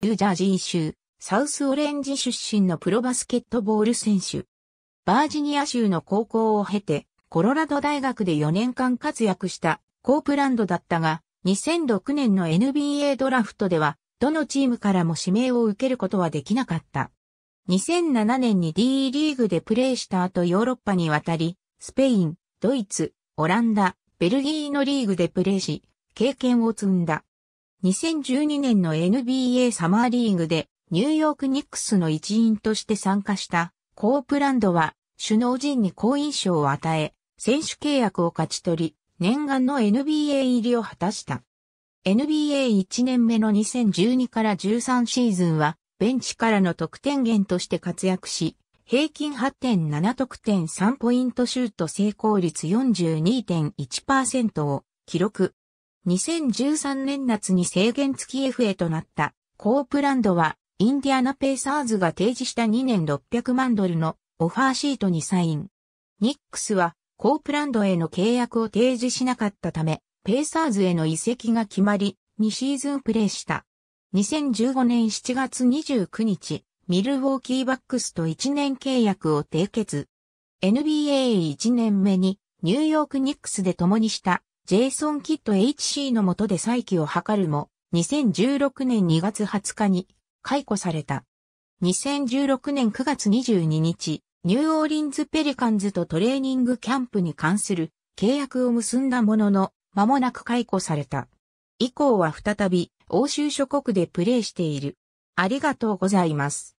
ニュージャージー州、サウスオレンジ出身のプロバスケットボール選手。バージニア州の高校を経て、コロラド大学で4年間活躍したコープランドだったが、2006年の NBA ドラフトでは、どのチームからも指名を受けることはできなかった。2007年に D リーグでプレーした後ヨーロッパに渡り、スペイン、ドイツ、オランダ、ベルギーのリーグでプレーし、経験を積んだ。2012年の NBA サマーリーグでニューヨークニックスの一員として参加したコープランドは首脳陣に好印象を与え、選手契約を勝ち取り、念願の NBA 入りを果たした。NBA1 年目の2012から13シーズンは、ベンチからの得点源として活躍し、平均8.7得点3ポイントシュート成功率42.1%を記録。2013年夏に制限付き FA となったコープランドはインディアナペーサーズが提示した2年600万ドルのオファーシートにサイン。ニックスはコープランドへの契約を提示しなかったため、ペーサーズへの移籍が決まり、2シーズンプレーした。2015年7月29日、ミルウォーキーバックスと1年契約を締結。NBA1 年目にニューヨークニックスで共にしたジェイソン・キッド HC の下で再起を図るも、2016年2月20日に解雇された。2016年9月22日、ニューオーリンズ・ペリカンズとトレーニングキャンプに関する契約を結んだものの、間もなく解雇された。以降は再び、欧州諸国でプレーしている。ありがとうございます。